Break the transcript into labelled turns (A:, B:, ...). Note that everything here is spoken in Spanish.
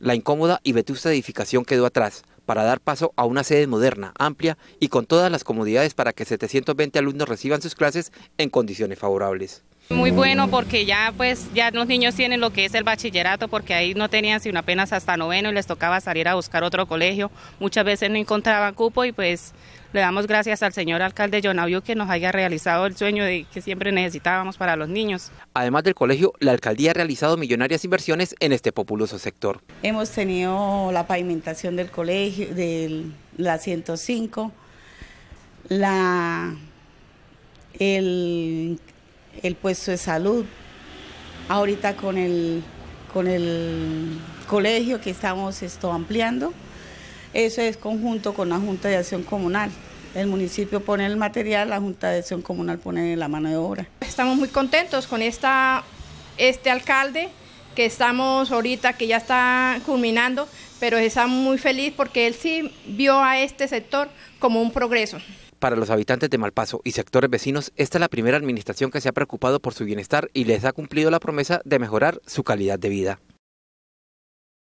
A: La incómoda y vetusta edificación quedó atrás para dar paso a una sede moderna, amplia y con todas las comodidades para que 720 alumnos reciban sus clases en condiciones favorables.
B: Muy bueno porque ya pues ya los niños tienen lo que es el bachillerato porque ahí no tenían sino apenas hasta noveno y les tocaba salir a buscar otro colegio. Muchas veces no encontraban cupo y pues le damos gracias al señor alcalde Jonavio que nos haya realizado el sueño que siempre necesitábamos
A: para los niños. Además del colegio, la alcaldía ha realizado millonarias inversiones en este populoso sector.
C: Hemos tenido la pavimentación del colegio, de la 105, la el el puesto de salud, ahorita con el, con el colegio que estamos esto ampliando. Eso es conjunto con la Junta de Acción Comunal. El municipio pone el material, la Junta de Acción Comunal pone la mano de obra.
D: Estamos muy contentos con esta, este alcalde que estamos ahorita, que ya está culminando, pero estamos muy felices porque él sí vio a este sector como un progreso
A: para los habitantes de Malpaso y sectores vecinos, esta es la primera administración que se ha preocupado por su bienestar y les ha cumplido la promesa de mejorar su calidad de vida.